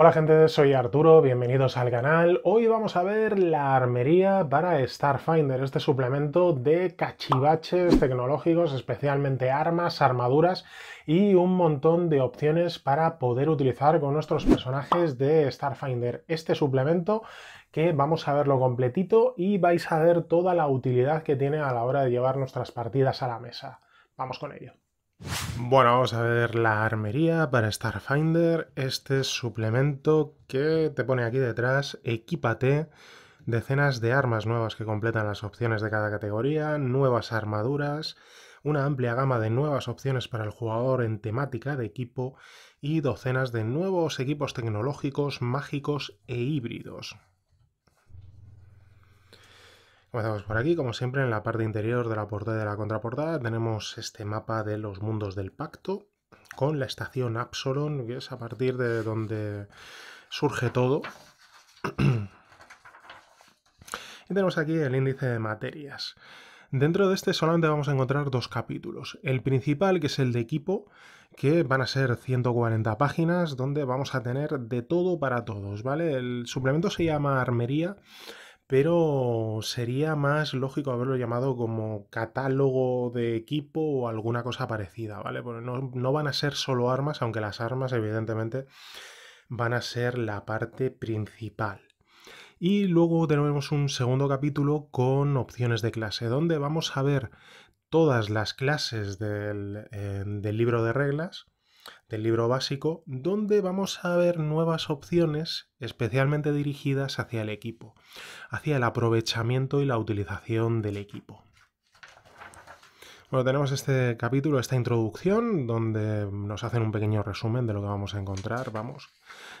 Hola gente, soy Arturo, bienvenidos al canal. Hoy vamos a ver la armería para Starfinder, este suplemento de cachivaches tecnológicos, especialmente armas, armaduras y un montón de opciones para poder utilizar con nuestros personajes de Starfinder. Este suplemento que vamos a verlo completito y vais a ver toda la utilidad que tiene a la hora de llevar nuestras partidas a la mesa. Vamos con ello. Bueno, vamos a ver la armería para Starfinder, este suplemento que te pone aquí detrás, equípate, decenas de armas nuevas que completan las opciones de cada categoría, nuevas armaduras, una amplia gama de nuevas opciones para el jugador en temática de equipo y docenas de nuevos equipos tecnológicos, mágicos e híbridos. Comenzamos por aquí, como siempre, en la parte interior de la portada de la contraportada tenemos este mapa de los mundos del pacto con la estación Absolon, que es a partir de donde surge todo. y tenemos aquí el índice de materias. Dentro de este solamente vamos a encontrar dos capítulos. El principal, que es el de equipo, que van a ser 140 páginas, donde vamos a tener de todo para todos, ¿vale? El suplemento se llama Armería pero sería más lógico haberlo llamado como catálogo de equipo o alguna cosa parecida, ¿vale? no, van a ser solo armas, aunque las armas evidentemente van a ser la parte principal. Y luego tenemos un segundo capítulo con opciones de clase, donde vamos a ver todas las clases del eh, libro de reglas, del libro básico, donde vamos a ver nuevas opciones especialmente dirigidas hacia el equipo, hacia el aprovechamiento y la utilización del equipo. Bueno, tenemos este capítulo, esta introducción, donde nos hacen un pequeño resumen de lo que vamos a encontrar, vamos,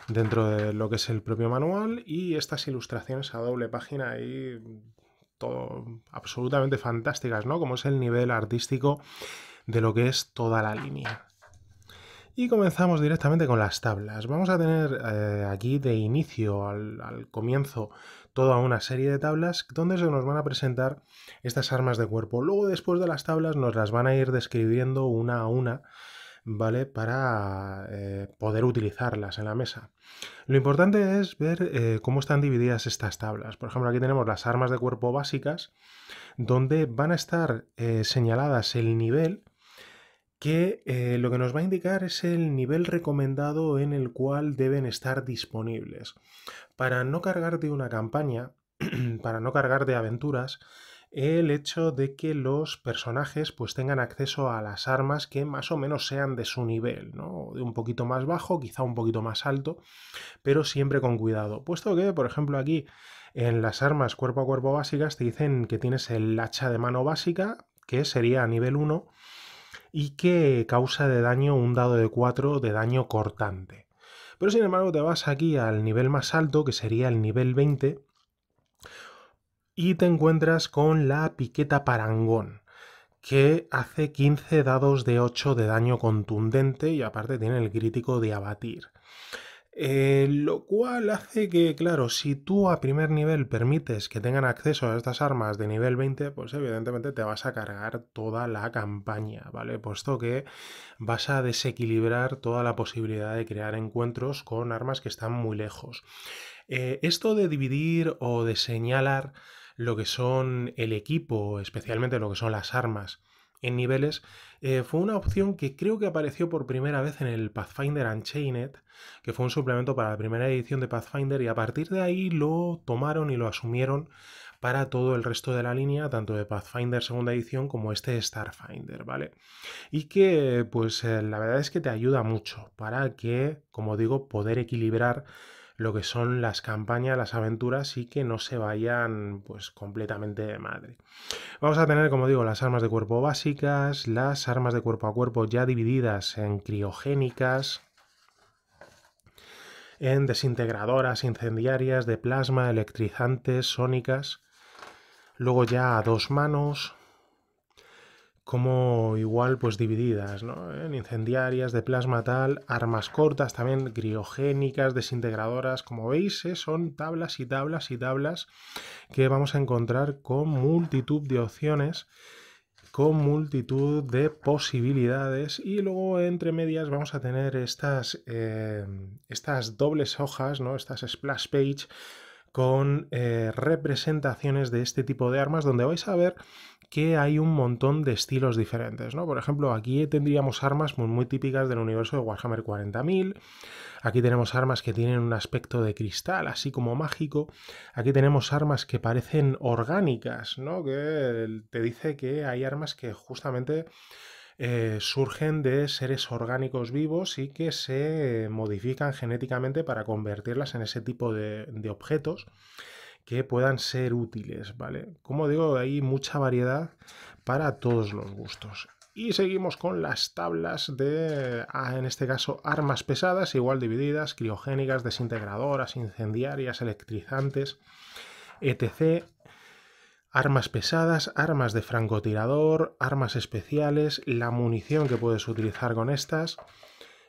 dentro de lo que es el propio manual y estas ilustraciones a doble página y todo absolutamente fantásticas, ¿no? Como es el nivel artístico de lo que es toda la línea. Y comenzamos directamente con las tablas. Vamos a tener eh, aquí de inicio al, comienzo toda una serie de tablas donde se nos van a presentar estas armas de cuerpo. Luego después de las tablas nos las van a ir describiendo una a una, ¿vale? Para eh, poder utilizarlas en la mesa. Lo importante es ver eh, cómo están divididas estas tablas. Por ejemplo, aquí tenemos las armas de cuerpo básicas, donde van a estar señaladas el nivel que eh, lo que nos va a indicar es el nivel recomendado en el cual deben estar disponibles. Para no cargar de una campaña, para no cargar de aventuras, el hecho de que los personajes pues tengan acceso a las armas que más o menos sean de su nivel, De un poquito más bajo, quizá un poquito más alto, pero siempre con cuidado. Puesto que, por ejemplo, aquí en las armas cuerpo a cuerpo básicas te dicen que tienes el hacha de mano básica, que sería a nivel 1, y que causa de daño un dado de 4 de daño cortante. Pero sin embargo te vas aquí al nivel más alto, que sería el nivel 20, y te encuentras con la piqueta parangón, que hace 15 dados de 8 de daño contundente y aparte tiene el crítico de abatir. Eh, lo cual hace que, claro, si tú a primer nivel permites que tengan acceso a estas armas de nivel 20, pues evidentemente te vas a cargar toda la campaña, ¿vale? Puesto que vas a desequilibrar toda la posibilidad de crear encuentros con armas que están muy lejos. Eh, esto de dividir o de señalar lo que son el equipo, especialmente lo que son las armas, en niveles, eh, fue una opción que creo que apareció por primera vez en el Pathfinder Unchained, que fue un suplemento para la primera edición de Pathfinder y a partir de ahí lo tomaron y lo asumieron para todo el resto de la línea, tanto de Pathfinder segunda edición como este Starfinder, ¿vale? Y que pues eh, la verdad es que te ayuda mucho para que, como digo, poder equilibrar lo que son las campañas, las aventuras y que no se vayan pues completamente de madre. Vamos a tener, como digo, las armas de cuerpo básicas, las armas de cuerpo a cuerpo ya divididas en criogénicas, en desintegradoras incendiarias de plasma, electrizantes, sónicas, luego ya a dos manos, como igual pues divididas, ¿no? En incendiarias, de plasma tal, armas cortas también, griogénicas, desintegradoras, como veis eh, son tablas y tablas y tablas que vamos a encontrar con multitud de opciones, con multitud de posibilidades y luego entre medias vamos a tener estas, em, estas dobles hojas, ¿no? Estas splash page con eh, representaciones de este tipo de armas donde vais a ver que hay un montón de estilos diferentes, ¿no? Por ejemplo, aquí tendríamos armas muy, típicas del universo de Warhammer 40.000, aquí tenemos armas que tienen un aspecto de cristal, así como mágico, aquí tenemos armas que parecen orgánicas, ¿no? Que te dice que hay armas que justamente eh, surgen de seres orgánicos vivos y que se modifican genéticamente para convertirlas en ese tipo de, de objetos que puedan ser útiles, ¿vale? Como digo, hay mucha variedad para todos los gustos. Y seguimos con las tablas de, ah, en este caso, armas pesadas, igual divididas, criogénicas, desintegradoras, incendiarias, electrizantes, etc. Armas pesadas, armas de francotirador, armas especiales, la munición que puedes utilizar con estas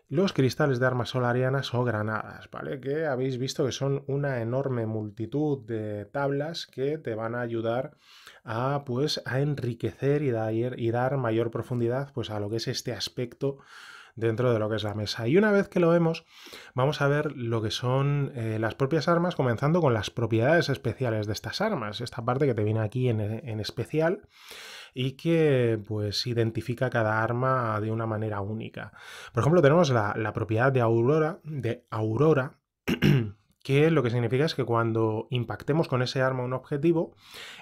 los cristales de armas solarianas o granadas, ¿vale? Que habéis visto que son una enorme multitud de tablas que te van a ayudar a, pues, a enriquecer y dar, mayor profundidad pues, a lo que es este aspecto dentro de lo que es la mesa. Y una vez que lo vemos, vamos a ver lo que son eh, las propias armas, comenzando con las propiedades especiales de estas armas. Esta parte que te viene aquí en especial, y que pues identifica cada arma de una manera única. Por ejemplo, tenemos la, propiedad de Aurora, de Aurora que lo que significa es que cuando impactemos con ese arma un objetivo,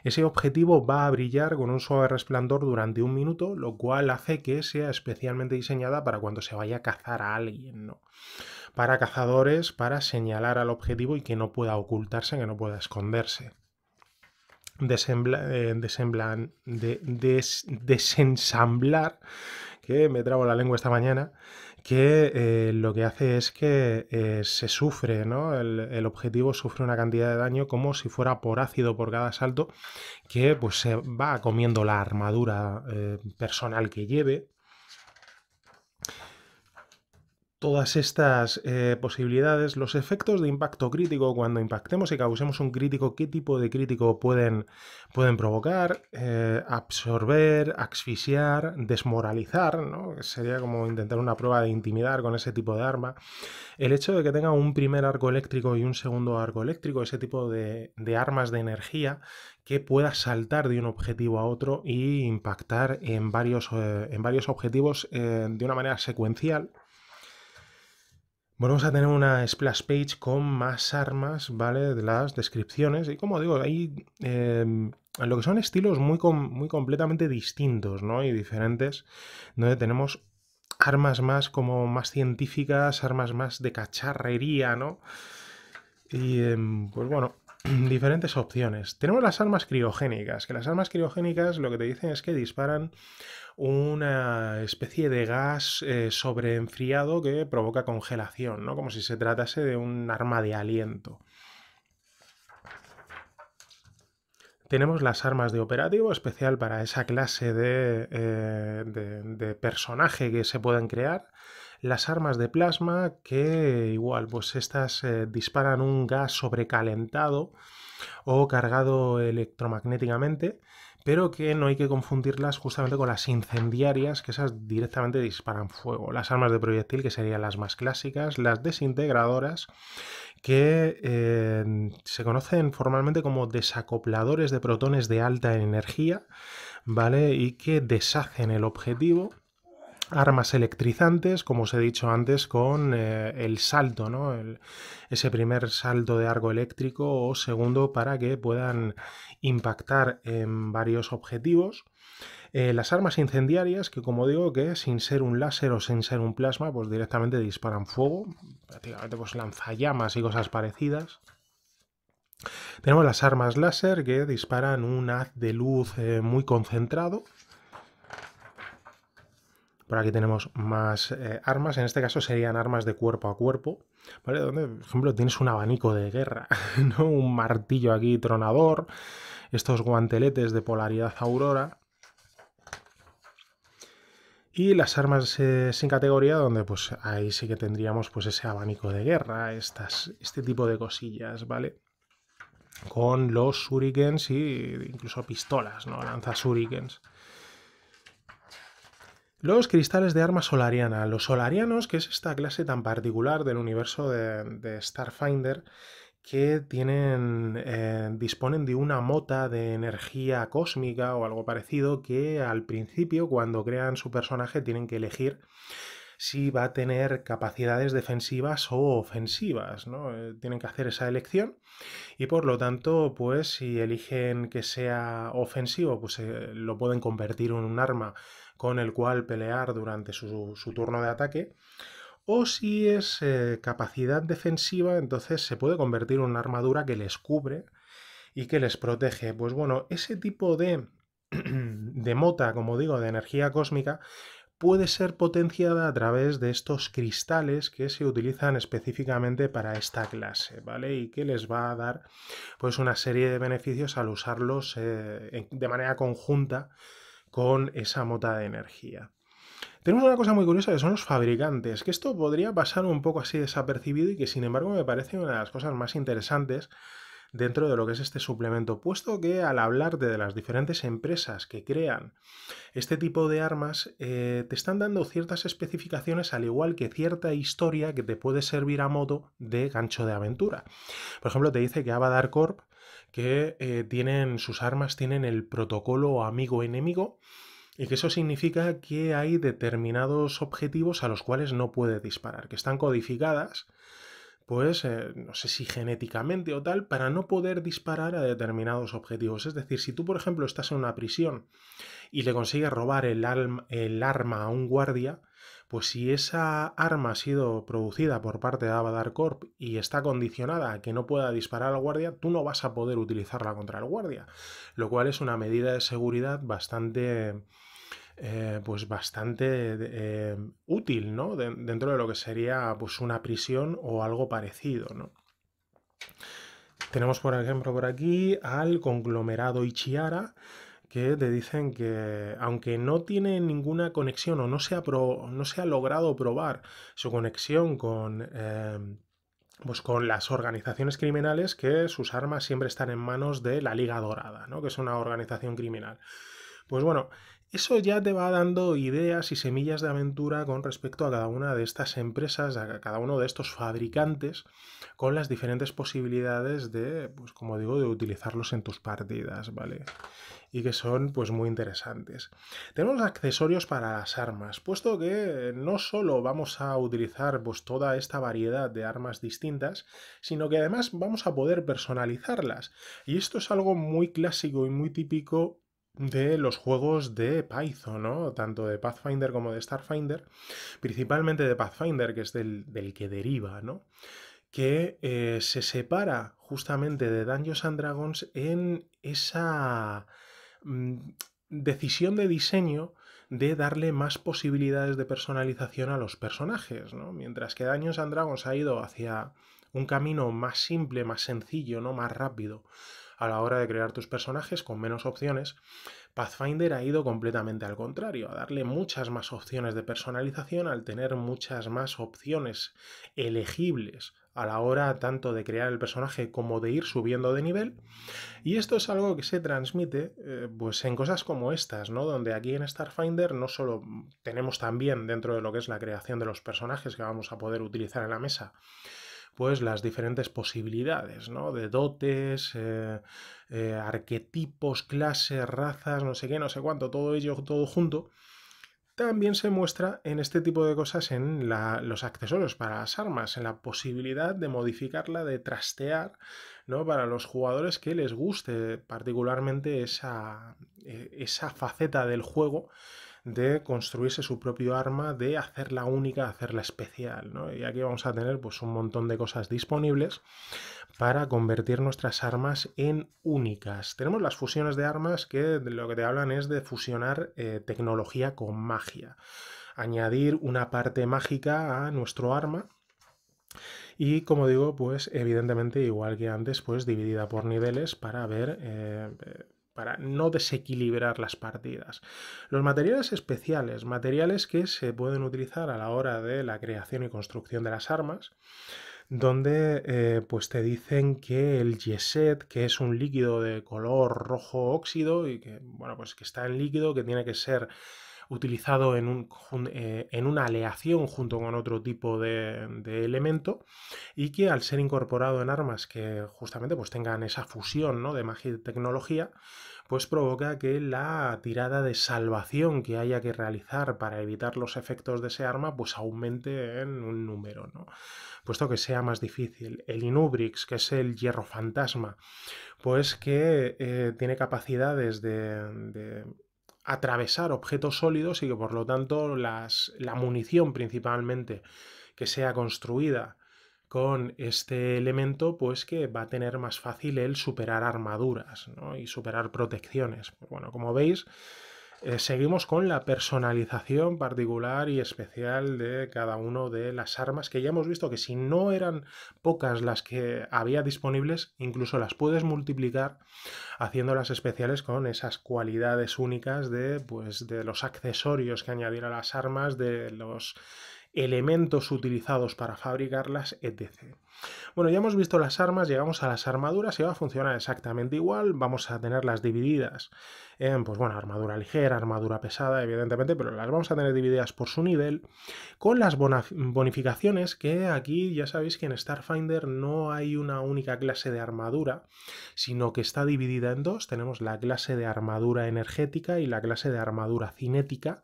ese objetivo va a brillar con un suave resplandor durante un minuto, lo cual hace que sea especialmente diseñada para cuando se vaya a cazar a alguien, ¿no? Para cazadores, para señalar al objetivo y que no pueda ocultarse, que no pueda esconderse. Eh, de, desensamblar, que me trabo la lengua esta mañana, que eh, lo que hace es que eh, se sufre, ¿no? El, el, objetivo sufre una cantidad de daño como si fuera por ácido por cada salto, que pues se va comiendo la armadura personal que lleve, todas estas eh, posibilidades, los efectos de impacto crítico, cuando impactemos y causemos un crítico, qué tipo de crítico pueden, pueden provocar, eh, absorber, asfixiar, desmoralizar, ¿no? sería como intentar una prueba de intimidar con ese tipo de arma. El hecho de que tenga un primer arco eléctrico y un segundo arco eléctrico, ese tipo de, armas de energía que pueda saltar de un objetivo a otro y impactar en varios, eh, en varios objetivos de una manera secuencial Volvemos a tener una splash page con más armas, ¿vale? De las descripciones. Y como digo, hay em, lo que son estilos muy, muy completamente distintos, ¿no? Y diferentes, donde tenemos armas más como más científicas, armas más de cacharrería, ¿no? Y em, pues bueno, diferentes opciones. Tenemos las armas criogénicas, que las armas criogénicas lo que te dicen es que disparan una especie de gas sobre eh, sobreenfriado que provoca congelación, Como si se tratase de un arma de aliento. Tenemos las armas de operativo, especial para esa clase de, eh, de, de personaje que se pueden crear las armas de plasma que igual, pues estas eh, disparan un gas sobrecalentado o cargado electromagnéticamente, pero que no hay que confundirlas justamente con las incendiarias, que esas directamente disparan fuego. Las armas de proyectil, que serían las más clásicas, las desintegradoras, que eh, se conocen formalmente como desacopladores de protones de alta energía, ¿vale? Y que deshacen el objetivo armas electrizantes, como os he dicho antes, con eh, el salto, ¿no? ese primer salto de arco eléctrico o segundo para que puedan impactar en varios objetivos. Eh, las armas incendiarias, que como digo, que sin ser un láser o sin ser un plasma, pues directamente disparan fuego, prácticamente pues lanzallamas y cosas parecidas. Tenemos las armas láser que disparan un haz de luz eh, muy concentrado por aquí tenemos más eh, armas, en este caso serían armas de cuerpo a cuerpo, ¿vale? Donde, por ejemplo, tienes un abanico de guerra, ¿no? Un martillo aquí tronador, estos guanteletes de polaridad aurora. Y las armas eh, sin categoría, donde pues ahí sí que tendríamos pues ese abanico de guerra, estas, este tipo de cosillas, ¿vale? Con los shurikens e incluso pistolas, ¿no? Lanzas shurikens. Los cristales de arma solariana. Los solarianos, que es esta clase tan particular del universo de, Starfinder, que tienen, eh, disponen de una mota de energía cósmica o algo parecido que al principio, cuando crean su personaje, tienen que elegir si va a tener capacidades defensivas o ofensivas, ¿no? Eh, tienen que hacer esa elección y por lo tanto, pues si eligen que sea ofensivo, pues eh, lo pueden convertir en un arma con el cual pelear durante su, turno de ataque. O si es eh, capacidad defensiva, entonces se puede convertir en una armadura que les cubre y que les protege. Pues bueno, ese tipo de, de mota, como digo, de energía cósmica, puede ser potenciada a través de estos cristales que se utilizan específicamente para esta clase, ¿vale? Y que les va a dar pues una serie de beneficios al usarlos eh, de manera conjunta con esa mota de energía. Tenemos una cosa muy curiosa que son los fabricantes, que esto podría pasar un poco así desapercibido y que sin embargo me parece una de las cosas más interesantes dentro de lo que es este suplemento, puesto que al hablarte de las diferentes empresas que crean este tipo de armas, eh, te están dando ciertas especificaciones al igual que cierta historia que te puede servir a modo de gancho de aventura. Por ejemplo, te dice que Avadar Corp que eh, tienen sus armas, tienen el protocolo amigo-enemigo y que eso significa que hay determinados objetivos a los cuales no puede disparar, que están codificadas, pues eh, no sé si genéticamente o tal, para no poder disparar a determinados objetivos. Es decir, si tú, por ejemplo, estás en una prisión y le consigues robar el arma a un guardia, pues si esa arma ha sido producida por parte de Avadar Corp y está condicionada a que no pueda disparar al guardia, tú no vas a poder utilizarla contra el guardia, lo cual es una medida de seguridad bastante... Eh, pues bastante eh, útil, ¿no? dentro de lo que sería pues una prisión o algo parecido, ¿no? Tenemos, por ejemplo, por aquí al conglomerado Ichiara, que te dicen que aunque no tiene ninguna conexión o no se ha, no se ha logrado probar su conexión con... Em, pues con las organizaciones criminales que sus armas siempre están en manos de la Liga Dorada, ¿no? que es una organización criminal. Pues bueno, eso ya te va dando ideas y semillas de aventura con respecto a cada una de estas empresas, a cada uno de estos fabricantes, con las diferentes posibilidades de, pues como digo, de utilizarlos en tus partidas, ¿vale? y que son pues muy interesantes. Tenemos accesorios para las armas, puesto que no solo vamos a utilizar pues toda esta variedad de armas distintas, sino que además vamos a poder personalizarlas. Y esto es algo muy clásico y muy típico de los juegos de Python, ¿no? tanto de Pathfinder como de Starfinder, principalmente de Pathfinder, que es del, del que deriva, ¿no? que eh, se separa justamente de Dungeons and Dragons en esa mm, decisión de diseño de darle más posibilidades de personalización a los personajes, ¿no? Mientras que Dungeons and Dragons ha ido hacia un camino más simple, más sencillo, ¿no? Más rápido, a la hora de crear tus personajes con menos opciones, Pathfinder ha ido completamente al contrario, a darle muchas más opciones de personalización al tener muchas más opciones elegibles a la hora tanto de crear el personaje como de ir subiendo de nivel. Y esto es algo que se transmite eh, pues en cosas como estas, ¿no? Donde aquí en Starfinder no solo tenemos también dentro de lo que es la creación de los personajes que vamos a poder utilizar en la mesa, pues las diferentes posibilidades, ¿no? De dotes, eh, eh, arquetipos, clases, razas, no sé qué, no sé cuánto, todo ello, todo junto. También se muestra en este tipo de cosas en los accesorios para las armas, en la posibilidad de modificarla, de trastear, ¿no? Para los jugadores que les guste particularmente esa, eh, esa faceta del juego de construirse su propio arma, de hacerla única, hacerla especial. Y aquí vamos a tener pues, un montón de cosas disponibles para convertir nuestras armas en únicas. Tenemos las fusiones de armas que lo que te hablan es de fusionar eh, tecnología con magia. Añadir una parte mágica a nuestro arma y como digo, pues evidentemente igual que antes, pues dividida por niveles para ver eh, para no desequilibrar las partidas. Los materiales especiales, materiales que se pueden utilizar a la hora de la creación y construcción de las armas, donde eh, pues te dicen que el yeset, que es un líquido de color rojo óxido y que, bueno, pues que está en líquido, que tiene que ser utilizado en, eh, en una aleación junto con otro tipo de, elemento y que al ser incorporado en armas que justamente pues tengan esa fusión de magia y tecnología, pues provoca que la tirada de salvación que haya que realizar para evitar los efectos de ese arma pues aumente en un número, puesto que sea más difícil. El Inubrix, que es el hierro fantasma, pues que eh, tiene capacidades de atravesar objetos sólidos y que por lo tanto las, la munición principalmente que sea construida con este elemento, pues que va a tener más fácil el superar armaduras y superar protecciones. Pues bueno, como veis, eh, seguimos con la personalización particular y especial de cada una de las armas que ya hemos visto que si no eran pocas las que había disponibles, incluso las puedes multiplicar haciéndolas especiales con esas cualidades únicas de, pues, de los accesorios que añadir a las armas, de los elementos utilizados para fabricarlas, etc. Bueno, ya hemos visto las armas, llegamos a las armaduras y va a funcionar exactamente igual. Vamos a tenerlas divididas en, pues armadura ligera, armadura pesada, evidentemente, pero las vamos a tener divididas por su nivel, con las bonificaciones que aquí ya sabéis que en Starfinder no hay una única clase de armadura, sino que está dividida en dos. Tenemos la clase de armadura energética y la clase de armadura cinética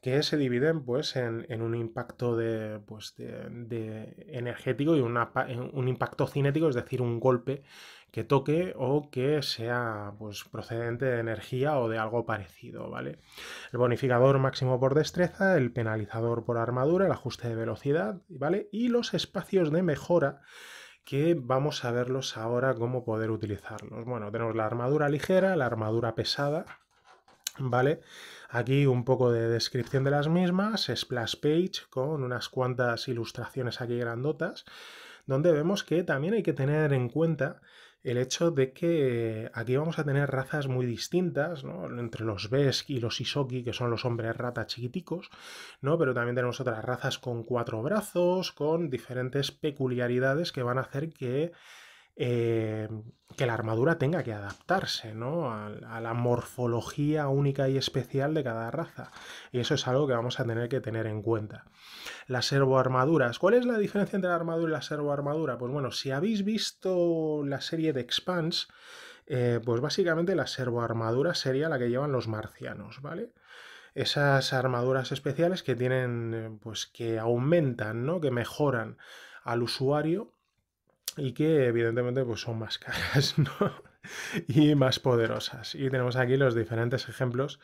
que se dividen pues, en, un impacto de, pues, de, energético y un impacto cinético, es decir, un golpe que toque o que sea pues, procedente de energía o de algo parecido, ¿vale? El bonificador máximo por destreza, el penalizador por armadura, el ajuste de velocidad, ¿vale? Y los espacios de mejora que vamos a verlos ahora cómo poder utilizarlos. Bueno, tenemos la armadura ligera, la armadura pesada, ¿vale? Aquí un poco de descripción de las mismas, splash page con unas cuantas ilustraciones aquí grandotas, donde vemos que también hay que tener en cuenta el hecho de que aquí vamos a tener razas muy distintas, Entre los Besk y los Isoki, que son los hombres rata chiquiticos, ¿no? Pero también tenemos otras razas con cuatro brazos, con diferentes peculiaridades que van a hacer que eh, que la armadura tenga que adaptarse ¿no? a, la morfología única y especial de cada raza. Y eso es algo que vamos a tener que tener en cuenta. Las servoarmaduras. ¿Cuál es la diferencia entre la armadura y la servoarmadura? Pues bueno, si habéis visto la serie de Expanse, eh, pues básicamente la servoarmadura sería la que llevan los marcianos, ¿vale? Esas armaduras especiales que tienen, eh, pues que aumentan, ¿no? Que mejoran al usuario y que evidentemente pues, son más caras y más poderosas. Y tenemos aquí los diferentes ejemplos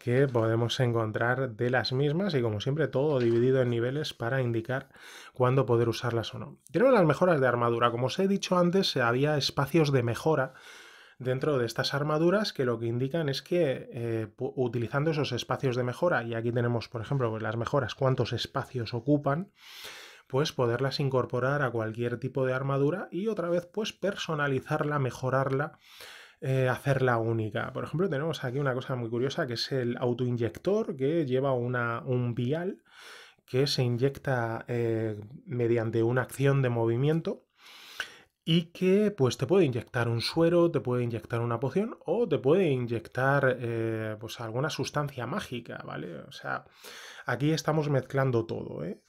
que podemos encontrar de las mismas y como siempre todo dividido en niveles para indicar cuándo poder usarlas o no. Tenemos las mejoras de armadura. Como os he dicho antes, había espacios de mejora dentro de estas armaduras que lo que indican es que eh, utilizando esos espacios de mejora, y aquí tenemos por ejemplo pues, las mejoras, cuántos espacios ocupan, pues poderlas incorporar a cualquier tipo de armadura y otra vez pues personalizarla, mejorarla, eh, hacerla única. Por ejemplo, tenemos aquí una cosa muy curiosa que es el autoinyector que lleva una, un vial que se inyecta eh, mediante una acción de movimiento y que pues te puede inyectar un suero, te puede inyectar una poción o te puede inyectar eh, pues alguna sustancia mágica, ¿vale? O sea, aquí estamos mezclando todo, ¿eh?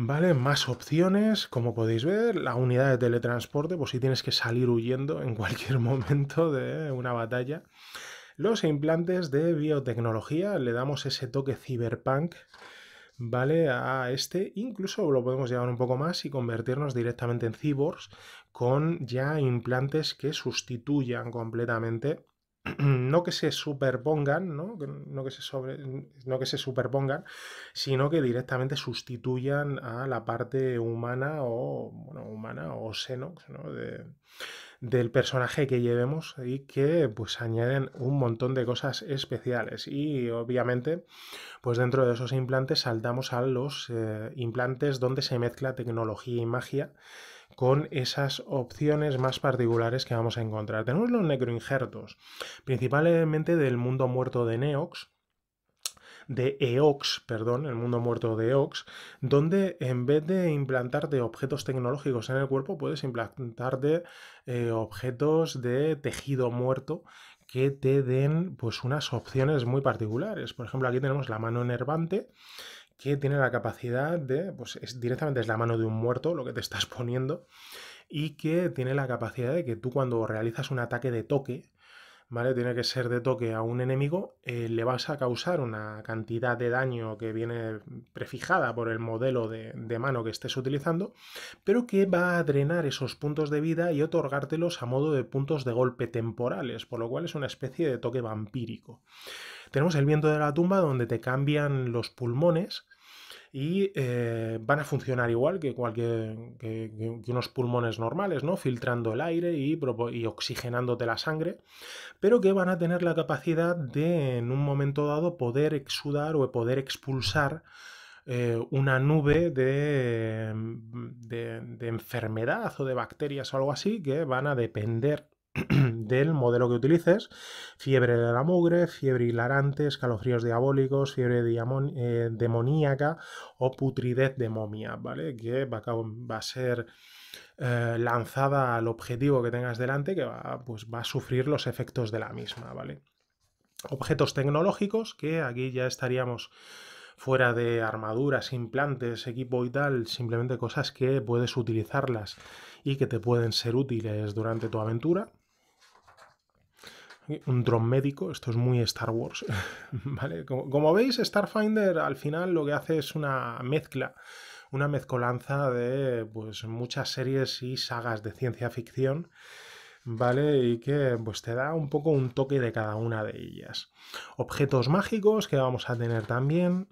¿Vale? Más opciones, como podéis ver, la unidad de teletransporte, por pues si tienes que salir huyendo en cualquier momento de una batalla. Los implantes de biotecnología, le damos ese toque cyberpunk, ¿vale? A este, incluso lo podemos llevar un poco más y convertirnos directamente en cyborgs con ya implantes que sustituyan completamente no que se superpongan, ¿no? que se sobre, no que superpongan, sino que directamente sustituyan a la parte humana o, bueno, humana o xenox, del personaje que llevemos y que pues añaden un montón de cosas especiales y obviamente pues dentro de esos implantes saltamos a los eh, implantes donde se mezcla tecnología y magia con esas opciones más particulares que vamos a encontrar. Tenemos los necroinjertos, principalmente del mundo muerto de Neox, de EOX, perdón, el mundo muerto de EOX, donde en vez de implantarte objetos tecnológicos en el cuerpo, puedes implantarte eh, objetos de tejido muerto que te den pues unas opciones muy particulares. Por ejemplo, aquí tenemos la mano enervante, que tiene la capacidad de, pues directamente es la mano de un muerto lo que te estás poniendo, y que tiene la capacidad de que tú cuando realizas un ataque de toque, ¿vale? Tiene que ser de toque a un enemigo, eh, le vas a causar una cantidad de daño que viene prefijada por el modelo de, de, mano que estés utilizando, pero que va a drenar esos puntos de vida y otorgártelos a modo de puntos de golpe temporales, por lo cual es una especie de toque vampírico. Tenemos el viento de la tumba donde te cambian los pulmones y eh, van a funcionar igual que, cualquier, unos pulmones normales, ¿no? Filtrando el aire y, oxigenándote la sangre, pero que van a tener la capacidad de, en un momento dado, poder exudar o poder expulsar eh, una nube de, de, de enfermedad o de bacterias o algo así que van a depender del modelo que utilices, fiebre de la mugre, fiebre hilarante, escalofríos diabólicos, fiebre eh, demoníaca o putridez de momia, ¿vale? Que va a, ser eh, lanzada al objetivo que tengas delante, que va, pues va a sufrir los efectos de la misma, ¿vale? Objetos tecnológicos, que aquí ya estaríamos fuera de armaduras, implantes, equipo y tal, simplemente cosas que puedes utilizarlas y que te pueden ser útiles durante tu aventura un dron médico, esto es muy Star Wars, ¿vale? Como, veis, Starfinder al final lo que hace es una mezcla, una mezcolanza de pues, muchas series y sagas de ciencia ficción, ¿vale? Y que pues, te da un poco un toque de cada una de ellas. Objetos mágicos que vamos a tener también,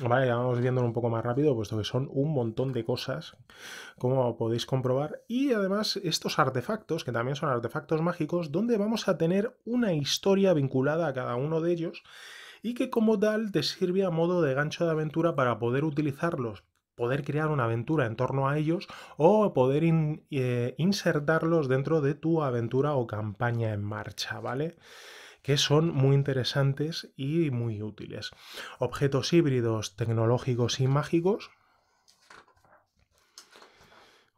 ya vamos viéndolo un poco más rápido, puesto que son un montón de cosas, como podéis comprobar. Y además estos artefactos, que también son artefactos mágicos, donde vamos a tener una historia vinculada a cada uno de ellos y que como tal te sirve a modo de gancho de aventura para poder utilizarlos poder crear una aventura en torno a ellos o poder eh, insertarlos dentro de tu aventura o campaña en marcha, ¿vale? que son muy interesantes y muy útiles. Objetos híbridos tecnológicos y mágicos.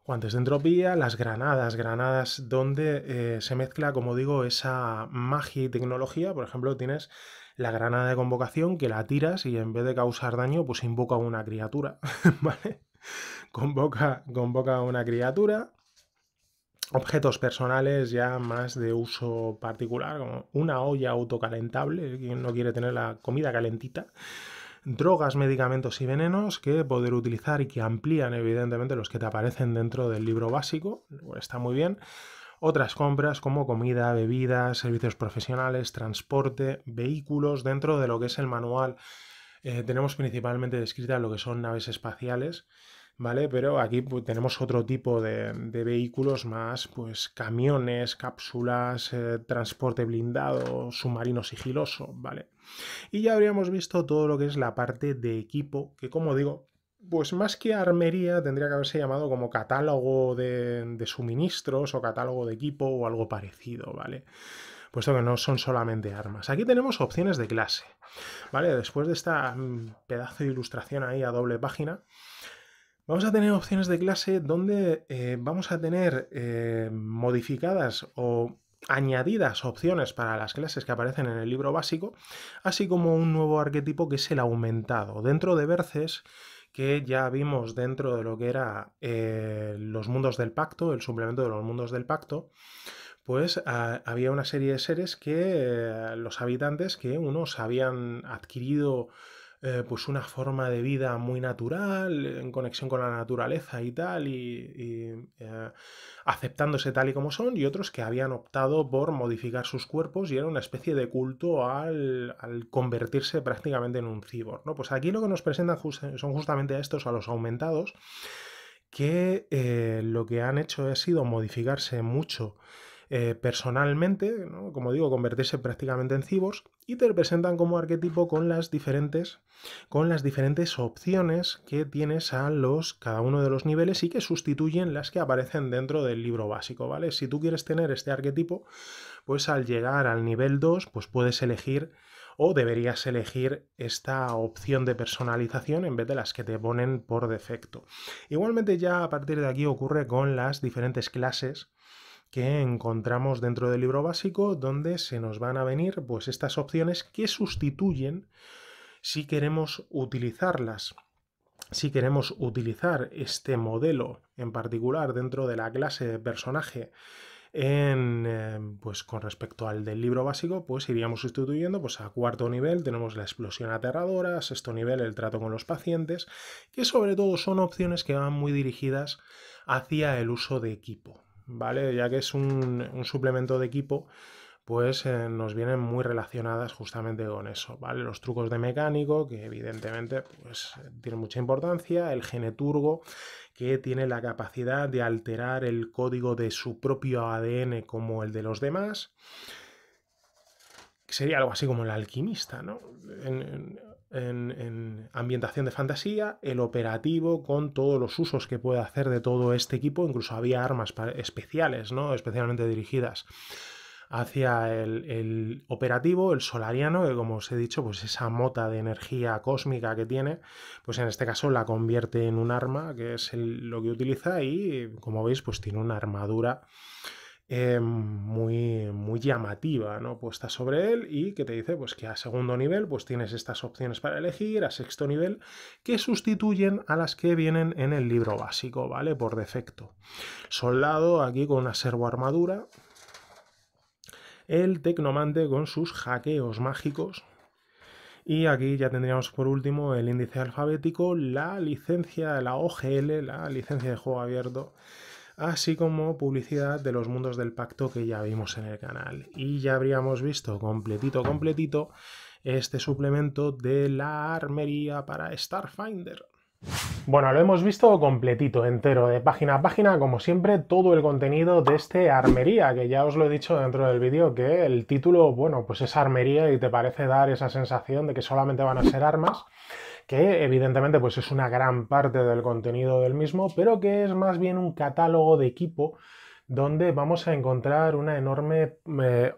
Guantes de entropía, las granadas, granadas donde eh, se mezcla, como digo, esa magia y tecnología. Por ejemplo, tienes la granada de convocación que la tiras y en vez de causar daño, pues invoca una criatura, ¿vale? Convoca, convoca una criatura objetos personales ya más de uso particular, como una olla autocalentable, quien no quiere tener la comida calentita, drogas, medicamentos y venenos que poder utilizar y que amplían evidentemente los que te aparecen dentro del libro básico, está muy bien. Otras compras como comida, bebidas, servicios profesionales, transporte, vehículos, dentro de lo que es el manual eh, tenemos principalmente descrita lo que son naves espaciales, ¿vale? Pero aquí pues, tenemos otro tipo de, vehículos más, pues camiones, cápsulas, eh, transporte blindado, submarino sigiloso, ¿vale? Y ya habríamos visto todo lo que es la parte de equipo, que como digo, pues más que armería tendría que haberse llamado como catálogo de, suministros o catálogo de equipo o algo parecido, ¿vale? puesto que no son solamente armas. Aquí tenemos opciones de clase, ¿vale? Después de esta mm, pedazo de ilustración ahí a doble página, Vamos a tener opciones de clase donde eh, vamos a tener eh, modificadas o añadidas opciones para las clases que aparecen en el libro básico, así como un nuevo arquetipo que es el aumentado. Dentro de Verces, que ya vimos dentro de lo que era eh, los mundos del pacto, el suplemento de los mundos del pacto, pues ah, había una serie de seres que los habitantes que unos habían adquirido eh, pues una forma de vida muy natural, en conexión con la naturaleza y tal, y, eh, aceptándose tal y como son, y otros que habían optado por modificar sus cuerpos y era una especie de culto al, convertirse prácticamente en un cibor. ¿no? Pues aquí lo que nos presentan son justamente a estos, a los aumentados, que eh, lo que han hecho ha sido modificarse mucho personalmente, como digo, convertirse prácticamente en cibors y te representan como arquetipo con las diferentes, con las diferentes opciones que tienes a los, cada uno de los niveles y que sustituyen las que aparecen dentro del libro básico, ¿vale? Si tú quieres tener este arquetipo, pues al llegar al nivel 2, pues puedes elegir o deberías elegir esta opción de personalización en vez de las que te ponen por defecto. Igualmente ya a partir de aquí ocurre con las diferentes clases que encontramos dentro del libro básico donde se nos van a venir pues estas opciones que sustituyen si queremos utilizarlas. Si queremos utilizar este modelo en particular dentro de la clase de personaje en, eh, pues con respecto al del libro básico, pues iríamos sustituyendo, pues a cuarto nivel tenemos la explosión aterradora, sexto nivel el trato con los pacientes, que sobre todo son opciones que van muy dirigidas hacia el uso de equipo, ¿vale? Ya que es un, suplemento de equipo, pues eh, nos vienen muy relacionadas justamente con eso, ¿vale? Los trucos de mecánico, que evidentemente pues, eh, tienen mucha importancia, el geneturgo, que tiene la capacidad de alterar el código de su propio ADN como el de los demás, sería algo así como el alquimista, ¿no? en, ambientación de fantasía, el operativo con todos los usos que puede hacer de todo este equipo, incluso había armas especiales, ¿no? especialmente dirigidas hacia el, operativo, el solariano, que como os he dicho, pues esa mota de energía cósmica que tiene, pues en este caso la convierte en un arma, que es lo que utiliza, y como veis, pues tiene una armadura eh, muy, muy llamativa, ¿no? Puesta sobre él y que te dice pues, que a segundo nivel pues, tienes estas opciones para elegir, a sexto nivel, que sustituyen a las que vienen en el libro básico, ¿vale? Por defecto. Soldado aquí con una servo armadura. El tecnomante con sus hackeos mágicos. Y aquí ya tendríamos por último el índice alfabético, la licencia, la OGL, la licencia de juego abierto así como publicidad de los mundos del pacto que ya vimos en el canal. Y ya habríamos visto completito, completito este suplemento de la armería para Starfinder. Bueno, lo hemos visto completito, entero, de página a página, como siempre, todo el contenido de este armería, que ya os lo he dicho dentro del vídeo, que el título, bueno, pues es armería y te parece dar esa sensación de que solamente van a ser armas que evidentemente pues es una gran parte del contenido del mismo, pero que es más bien un catálogo de equipo donde vamos a encontrar una enorme eh,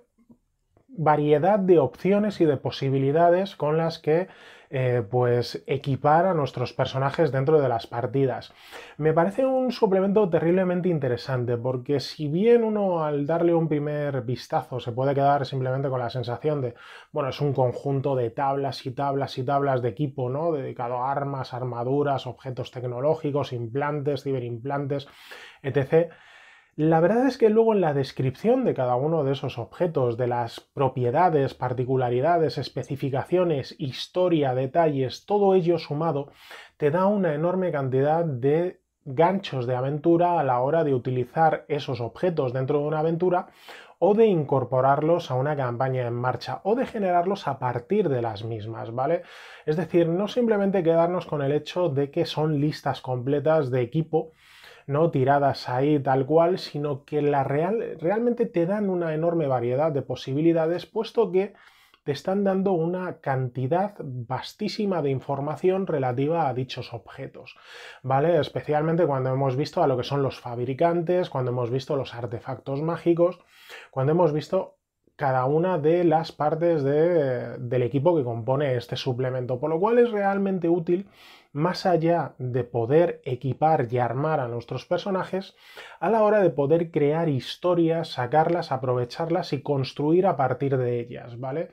variedad de opciones y de posibilidades con las que eh, pues equipar a nuestros personajes dentro de las partidas. Me parece un suplemento terriblemente interesante porque si bien uno al darle un primer vistazo se puede quedar simplemente con la sensación de, bueno, es un conjunto de tablas y tablas y tablas de equipo, ¿no? Dedicado a armas, armaduras, objetos tecnológicos, implantes, ciberimplantes, etc la verdad es que luego en la descripción de cada uno de esos objetos, de las propiedades, particularidades, especificaciones, historia, detalles, todo ello sumado, te da una enorme cantidad de ganchos de aventura a la hora de utilizar esos objetos dentro de una aventura o de incorporarlos a una campaña en marcha o de generarlos a partir de las mismas, ¿vale? Es decir, no simplemente quedarnos con el hecho de que son listas completas de equipo no tiradas ahí tal cual, sino que la real, realmente te dan una enorme variedad de posibilidades, puesto que te están dando una cantidad vastísima de información relativa a dichos objetos, ¿vale? Especialmente cuando hemos visto a lo que son los fabricantes, cuando hemos visto los artefactos mágicos, cuando hemos visto cada una de las partes del equipo que compone este suplemento, por lo cual es realmente útil más allá de poder equipar y armar a nuestros personajes, a la hora de poder crear historias, sacarlas, aprovecharlas y construir a partir de ellas, ¿vale?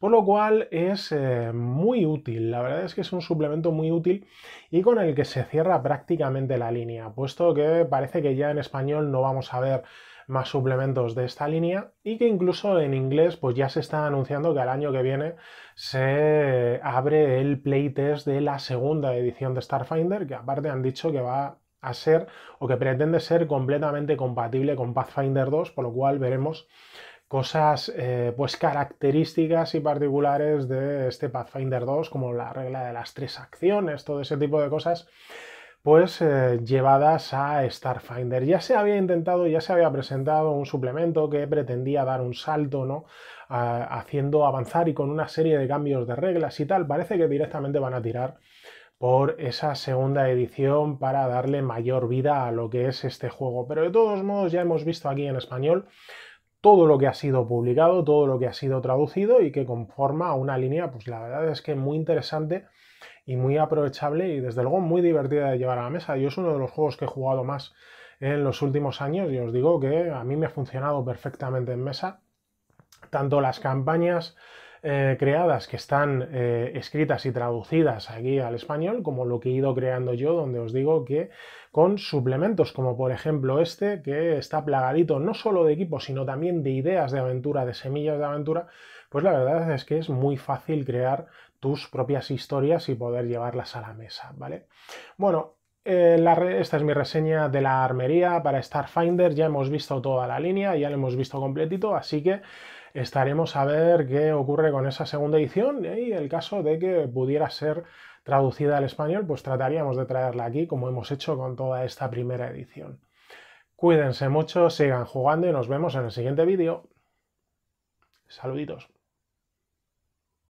Por lo cual es eh, muy útil, la verdad es que es un suplemento muy útil y con el que se cierra prácticamente la línea, puesto que parece que ya en español no vamos a ver más suplementos de esta línea y que incluso en inglés pues ya se está anunciando que al año que viene se abre el playtest de la segunda edición de Starfinder, que aparte han dicho que va a ser o que pretende ser completamente compatible con Pathfinder 2, por lo cual veremos cosas eh, pues características y particulares de este Pathfinder 2, como la regla de las tres acciones, todo ese tipo de cosas pues eh, llevadas a Starfinder. Ya se había intentado, ya se había presentado un suplemento que pretendía dar un salto, ¿no? haciendo avanzar y con una serie de cambios de reglas y tal. Parece que directamente van a tirar por esa segunda edición para darle mayor vida a lo que es este juego. Pero de todos modos ya hemos visto aquí en español todo lo que ha sido publicado, todo lo que ha sido traducido y que conforma una línea, pues la verdad es que muy interesante y muy aprovechable y desde luego muy divertida de llevar a la mesa. Yo es uno de los juegos que he jugado más en los últimos años y os digo que a mí me ha funcionado perfectamente en mesa. Tanto las campañas eh, creadas que están eh, escritas y traducidas aquí al español, como lo que he ido creando yo, donde os digo que con suplementos, como por ejemplo este, que está plagadito no solo de equipos sino también de ideas de aventura, de semillas de aventura, pues la verdad es que es muy fácil crear tus propias historias y poder llevarlas a la mesa, ¿vale? Bueno, eh, esta es mi reseña de la armería para Starfinder, ya hemos visto toda la línea, ya la hemos visto completito, así que estaremos a ver qué ocurre con esa segunda edición ¿eh? y el caso de que pudiera ser traducida al español, pues trataríamos de traerla aquí como hemos hecho con toda esta primera edición. Cuídense mucho, sigan jugando y nos vemos en el siguiente vídeo. Saluditos.